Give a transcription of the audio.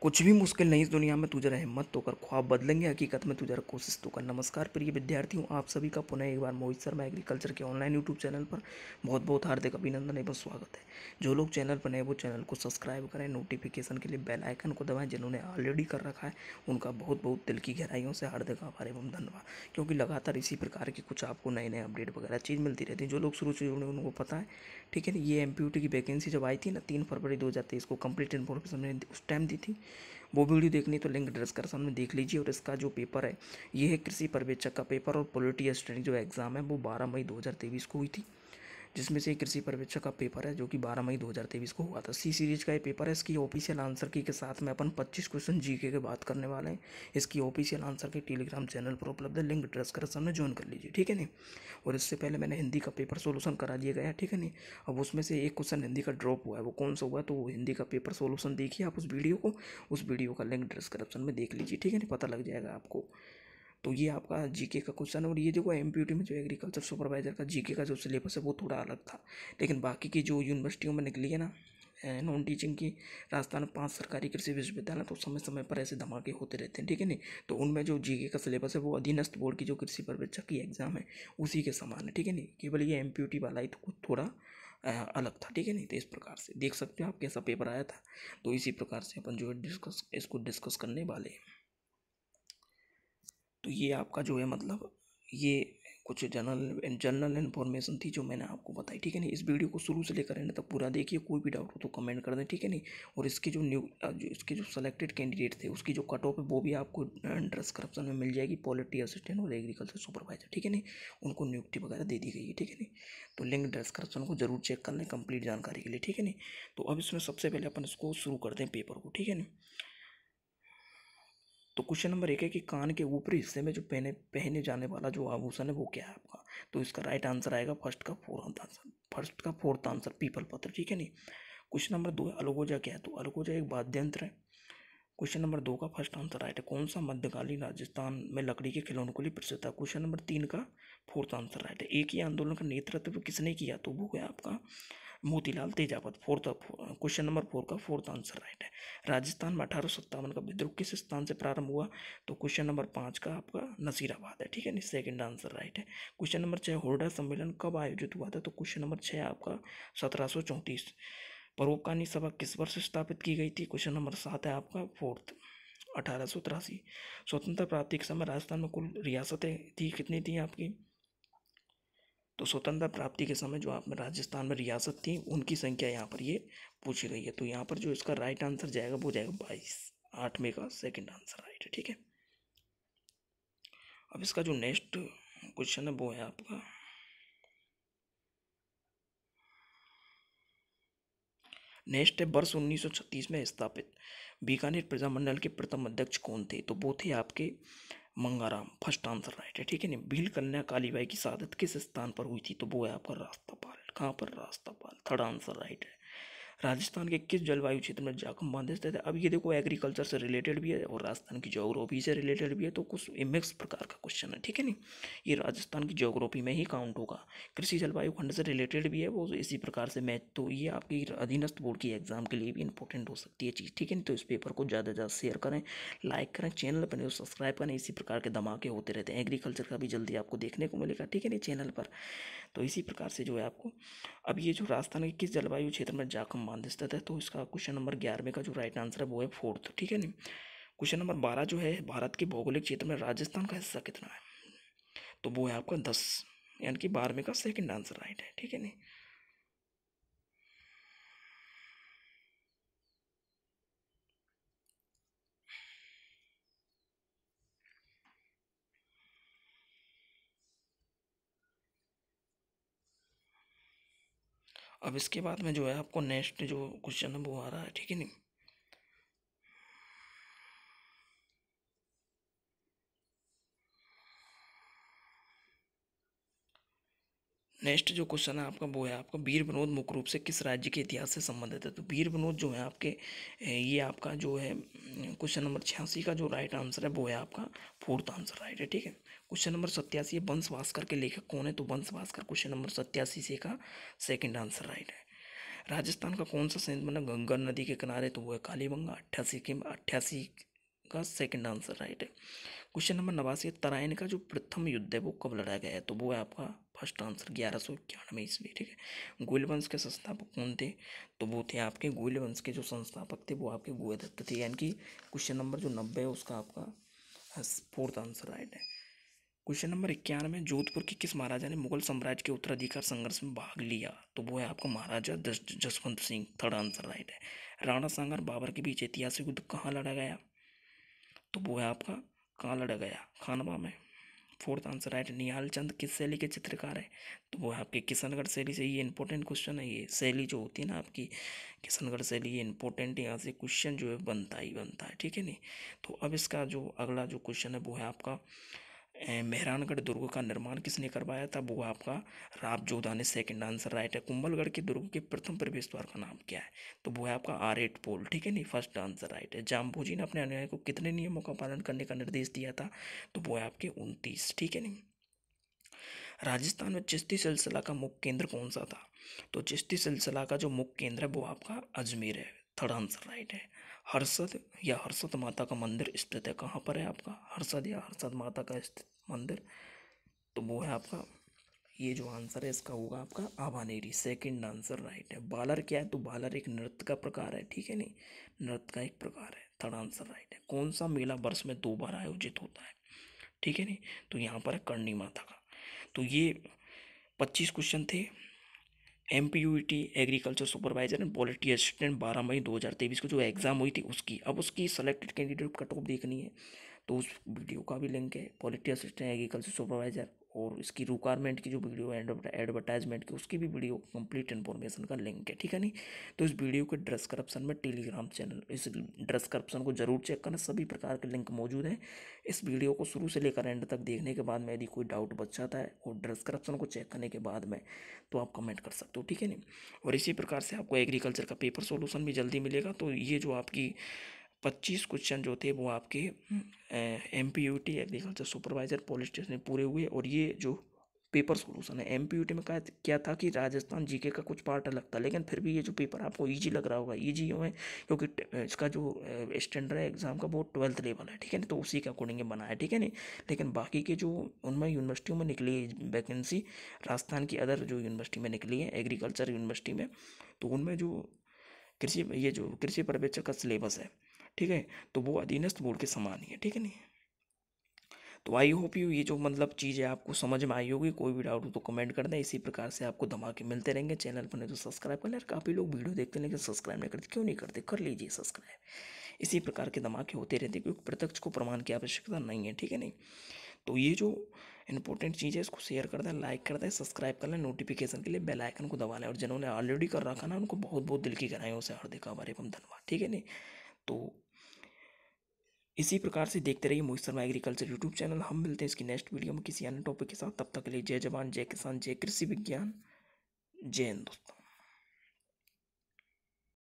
कुछ भी मुश्किल नहीं इस दुनिया में तुझे हिम्मत तो कर ख्वाब बदलेंगे हकीकत में तुझे कोशिश तो कर नमस्कार प्रिय विद्यार्थियों आप सभी का पुनः एक बार मोहित शर्मा एग्रीकल्चर के ऑनलाइन यूट्यूब चैनल पर बहुत बहुत हार्दिक अभिनंदन एवं स्वागत है जो लोग चैनल पर नए वो चैनल को सब्सक्राइब करें नोटिफिकेशन के लिए बेल आइकन को दबाएं जिन्होंने ऑलरेडी कर रखा है उनका बहुत बहुत दिल की गहराइयों से हार्दिक आभार एवं धन्यवाद क्योंकि लगातार इसी प्रकार की कुछ आपको नए नए अपडेट वगैरह चीज़ मिलती रहती है जो लोग शुरू से जुड़े उनको पता है ठीक है ये एम की वैकेंसी जब आई थी ना तीन फरवरी दो को कंप्लीट इन्फॉर्मेशन मैंने उस टाइम दी थी वो वीडियो देखनी तो लिंक डिस्क्रिप्शन में देख लीजिए और इसका जो पेपर है ये है कृषि पर्यवेक्षक का पेपर और पोलिटी स्टडी जो एग्ज़ाम है वो बारह मई दो को हुई थी जिसमें से कृषि पर्यवेक्षक का पेपर है जो कि बारह मई 2023 को हुआ था सी सीरीज का ये पेपर है इसकी ऑफिशियल आंसर की के साथ में अपन 25 क्वेश्चन जीके के बात करने वाले हैं इसकी official answer key Telegram channel पर उपलब्ध है लिंक डिस्क्रिप्शन में ज्वाइन कर लीजिए ठीक है नहीं और इससे पहले मैंने हिंदी का पेपर सोल्यूशन करा दिया गया ठीक है नहीं अब उसमें से एक क्वेश्चन हिंदी का ड्रॉप हुआ है वो कौन सा हुआ है तो हिंदी का पेपर सोल्यूशन देखिए आप उस वीडियो को उस वीडियो का लिंक डिस्क्रिप्शन में देख लीजिए ठीक है नहीं पता लग जाएगा आपको तो ये आपका जीके का क्वेश्चन और ये देखो एम में जो एग्रीकल्चर सुपरवाइजर का जीके का जो सिलेबस है वो थोड़ा अलग था लेकिन बाकी की जो यूनिवर्सिटियों में निकली है ना नॉन टीचिंग की राजस्थान में पाँच सरकारी कृषि विश्वविद्यालय तो समय समय पर ऐसे धमाके होते रहते हैं ठीक है नहीं तो उनमें जो जीके का सिलेबस है वो अधीनस्थ बोर्ड की जो कृषि पर्यवेक्षक की एग्ज़ाम है उसी के समान है ठीक है नहीं केवल ये एम वाला ही तो थोड़ा अलग था ठीक है नहीं तो इस प्रकार से देख सकते हो आप कैसा पेपर आया था तो इसी प्रकार से अपन जो है डिस्कस इसको डिस्कस करने वाले हैं तो ये आपका जो है मतलब ये कुछ जनरल जनरल इन्फॉर्मेशन थी जो मैंने आपको बताई ठीक है नहीं इस वीडियो को शुरू से लेकर एंड तक पूरा देखिए कोई भी डाउट हो तो कमेंट कर दें ठीक है नहीं और इसके जो न्यू जो इसके जो सेलेक्टेड कैंडिडेट थे उसकी जो कट ऑफ है वो भी आपको डिस्क्रिप्शन में मिल जाएगी पॉलिटी असिस्टेंट और एग्रीकल्चर सुपरवाइजर ठीक है नहीं उनको नियुक्ति वगैरह दे दी गई है ठीक है नहीं तो लिंक डिस्क्रिप्शन को जरूर चेक कर लें कंप्लीट जानकारी के लिए ठीक है नहीं तो अब इसमें सबसे पहले अपन इसको शुरू कर दें पेपर को ठीक है नहीं तो क्वेश्चन नंबर एक है कि कान के ऊपरी हिस्से में जो पहने पहने जाने वाला जो आभूषण है वो क्या है आपका तो इसका राइट आंसर आएगा फर्स्ट का फोर्थ आंसर फर्स्ट का फोर्थ आंसर पीपल पत्र ठीक है नहीं क्वेश्चन नंबर दो है अलगोजा क्या है तो अलगोजा एक वाद्यंत्र है क्वेश्चन नंबर दो का फर्स्ट आंसर राइट है कौन सा मध्यकालीन राजस्थान में लकड़ी के खिलौनों के लिए प्रसिद्ध था क्वेश्चन नंबर तीन का फोर्थ आंसर राइट है एक ही आंदोलन का नेतृत्व किसने किया तो वो है आपका Motilal Tejawat fourth question number four का फोर्थ आंसर राइट है राजस्थान में अठारह सत्तावन का विद्रोह किस स्थान से प्रारंभ हुआ तो क्वेश्चन नंबर पाँच का आपका नसीराबाद है ठीक है नहीं सेकेंड आंसर राइट है क्वेश्चन नंबर छः होर्डा सम्मेलन कब आयोजित हुआ था तो क्वेश्चन नंबर छः आपका सत्रह परोपकानी सभा किस वर्ष स्थापित की गई थी क्वेश्चन नंबर सात है आपका फोर्थ अठारह सौ तिरासी स्वतंत्रता प्राप्ति के समय राजस्थान में कुल रियासतें थी कितनी थी आपकी तो स्वतंत्रता प्राप्ति के समय जो आप राजस्थान में रियासत थी उनकी संख्या यहाँ पर ये पूछी गई है तो यहाँ पर जो इसका राइट आंसर जाएगा वो जाएगा बाईस आठ आठवें का सेकंड आंसर राइट है ठीक है अब इसका जो नेक्स्ट क्वेश्चन है वो है आपका नेक्स्ट है वर्ष 1936 में स्थापित बीकानेर प्रजामंडल के प्रथम अध्यक्ष कौन थे तो वो थे आपके मंगाराम फर्स्ट आंसर राइट है ठीक है ना भील कन्या कालीबाई की शादत किस स्थान पर हुई थी तो वो है आपका रास्ता पाल कहाँ पर रास्ता पाल थर्ड आंसर राइट है राजस्थान के किस जलवायु क्षेत्र में जाखम बांध स्थित है अब ये देखो एग्रीकल्चर से रिलेटेड भी है और राजस्थान की जोग्राफी से रिलेटेड भी है तो कुछ मिक्स प्रकार का क्वेश्चन है ठीक है नहीं ये राजस्थान की जोग्राफी में ही काउंट होगा कृषि जलवायु खंड से रिलेटेड भी है वो इसी प्रकार से मैच तो ये आपकी अधीनस्थ बोर्ड की एग्जाम के लिए भी इंपॉर्टेंट हो सकती है चीज़ ठीक है नहीं तो इस पेपर को ज़्यादा से ज़्यादा शेयर करें लाइक करें चैनल पर सब्सक्राइब करें इसी प्रकार के धमाके होते रहते हैं एग्रीकल्चर का भी जल्दी आपको देखने को मिलेगा ठीक है नहीं चैनल पर तो इसी प्रकार से जो है आपको अब ये जो राजस्थान के किस जलवायु क्षेत्र में जाकर मान दस्तत है तो इसका क्वेश्चन नंबर ग्यारहवें का जो राइट आंसर है वो है फोर्थ ठीक है नी क्वेश्चन नंबर बारह जो है भारत के भौगोलिक क्षेत्र में राजस्थान का हिस्सा कितना है तो वो है आपका दस यानी कि बारहवें का सेकंड आंसर राइट है ठीक है नी अब इसके बाद में जो है आपको नेक्स्ट जो क्वेश्चन है वो आ रहा है ठीक है नहीं नेक्स्ट जो क्वेश्चन है आपका वो है आपका वीर विनोद मुख्य रूप से किस राज्य के इतिहास से संबंधित है तो वीर विनोद जो है आपके ये आपका जो है क्वेश्चन नंबर छियासी का जो राइट आंसर है वो है आपका फोर्थ आंसर राइट है ठीक है क्वेश्चन नंबर सत्यासी वंश भास्कर के लेखक कौन है तो वंश भास्कर क्वेश्चन नंबर सत्यासी से का सेकेंड आंसर राइट है राजस्थान का कौन सा संयुक्त मतलब गंगा नदी के किनारे तो वो है कालीबंगा अट्ठासी के अट्ठासी का सेकंड आंसर राइट है क्वेश्चन नंबर नवासी तराइन का जो प्रथम युद्ध है वो कब लड़ा गया है तो वो है आपका फर्स्ट आंसर ग्यारह सौ इक्यानवे ईस्वी ठीक है गोयल वंश के संस्थापक कौन थे तो वो थे आपके गोयल वंश के जो संस्थापक थे वो आपके दत्त थे यानी कि क्वेश्चन नंबर जो नब्बे है उसका आपका फोर्थ आंसर राइट है क्वेश्चन नंबर इक्यानवे जोधपुर के किस महाराजा ने मुगल साम्राज्य के उत्तराधिकार संघर्ष में भाग लिया तो वो है आपका Maharaja Jaswant Singh third answer right है राणा सांगर बाबर के बीच ऐतिहासिक युद्ध कहाँ लड़ा गया तो वो है आपका कालड़ गया खानवा में fourth answer right Nihal Chand किस शैली के चित्रकार है तो वो है आपके किशनगढ़ शैली से ये इंपॉर्टेंट क्वेश्चन है ये शैली जो होती है ना आपकी किशनगढ़ शैली ये इंपॉर्टेंट यहाँ से क्वेश्चन जो है बनता ही बनता है ठीक है नहीं तो अब इसका जो अगला जो क्वेश्चन है वो है आपका मेहरानगढ़ दुर्ग का निर्माण किसने करवाया था वो आपका राब जोधा ने सेकंड आंसर राइट है कुंभलगढ़ के दुर्ग के प्रथम प्रवेश द्वार का नाम क्या है तो वो है आपका आर एट पोल ठीक है नहीं फर्स्ट आंसर राइट है जाम्बोजी ने अपने अनुयायी को कितने नियमों का पालन करने का निर्देश दिया था तो वो है आपके उनतीस ठीक है नहीं राजस्थान में चिश्ती सिलसिला का मुख्य केंद्र कौन सा था तो चिश्ती सिलसिला का जो मुख्य केंद्र है वो आपका अजमेर है थर्ड आंसर राइट है हर्षद या हर्षद माता का मंदिर स्थित है कहाँ पर है आपका हर्षद या हर्षद माता का मंदिर तो वो है आपका ये जो आंसर है इसका होगा आपका आभानेरी सेकंड आंसर राइट है बालर क्या है तो बालर एक नृत्य का प्रकार है ठीक है नहीं नृत्य का एक प्रकार है थर्ड आंसर राइट है कौन सा मेला वर्ष में दो बार आयोजित होता है ठीक है नहीं तो यहाँ पर है करणी माता का तो ये पच्चीस क्वेश्चन थे M P U T agriculture supervisor and polity assistant बारह मई दो हज़ार तेईस को जो एग्ज़ाम हुई थी उसकी अब उसकी सेलेक्टेड कैंडिडेट कट ऑफ देखनी है तो उस वीडियो का भी लिंक है पॉलिटी असिस्टेंट एग्रीकल्चर सुपरवाइजर और इसकी रिक्वायरमेंट की जो वीडियो एडवर्टाइजमेंट की उसकी भी वीडियो कंप्लीट इन्फॉर्मेशन का लिंक है ठीक है नहीं तो इस वीडियो के ड्रेस करप्शन में टेलीग्राम चैनल इस ड्रेस करप्शन को जरूर चेक करना सभी प्रकार के लिंक मौजूद हैं इस वीडियो को शुरू से लेकर एंड तक देखने के बाद में यदि कोई डाउट बच जाता है और ड्रेस करप्शन को चेक करने के बाद में तो आप कमेंट कर सकते हो ठीक है नहीं और इसी प्रकार से आपको एग्रीकल्चर का पेपर सोल्यूशन भी जल्दी मिलेगा तो ये जो आपकी पच्चीस क्वेश्चन जो थे वो आपके M P U T agriculture supervisor politics में पूरे हुए और ये जो पेपर सोलूशन है एम पी यू टी में क्या था कि राजस्थान जीके का कुछ पार्ट अलग था लेकिन फिर भी ये जो पेपर आपको ईजी लग रहा होगा ईजी है क्योंकि इसका जो स्टैंडर्ड है एग्ज़ाम का वो ट्वेल्थ लेवल है ठीक है ना तो उसी के अकॉर्डिंग बना है ठीक है ना लेकिन बाकी के जो उनमें यूनिवर्सिटियों में निकली वैकेंसी राजस्थान की अदर जो यूनिवर्सिटी में निकली है एग्रीकल्चर यूनिवर्सिटी में तो उनमें जो कृषि ये जो कृषि पर्यवेक्षक का सिलेबस है ठीक है तो वो अधीनस्थ बोर्ड के समान ही है ठीक है नहीं तो आई होप यू ये जो मतलब चीज़ है आपको समझ में आई होगी कोई भी डाउट हो तो कमेंट कर दें इसी प्रकार से आपको धमाके मिलते रहेंगे चैनल पर नहीं तो सब्सक्राइब कर लें काफ़ी लोग वीडियो देखते हैं लेकिन सब्सक्राइब नहीं करते क्यों नहीं करते कर लीजिए सब्सक्राइब इसी प्रकार के धमाके होते रहते क्योंकि प्रत्यक्ष को प्रमाण की आवश्यकता नहीं है ठीक है नहीं तो ये जो इंपॉर्टेंट चीज़ है इसको शेयर कर दें लाइक कर दें सब्सक्राइब कर लें नोटिफिकेशन के लिए बेल आइकन को दबा लें और जिन्होंने ऑलरेडी कर रखा ना उनको बहुत बहुत दिल की गहराइयों से हार्दिक आभार एवं धन्यवाद ठीक है नहीं तो इसी प्रकार से देखते रहिए Mohit Sharma agriculture YouTube channel हम मिलते हैं इसकी नेक्स्ट वीडियो में किसी अन्य टॉपिक के साथ तब तक के लिए जय जवान जय किसान जय कृषि विज्ञान जय हिंदुस्तान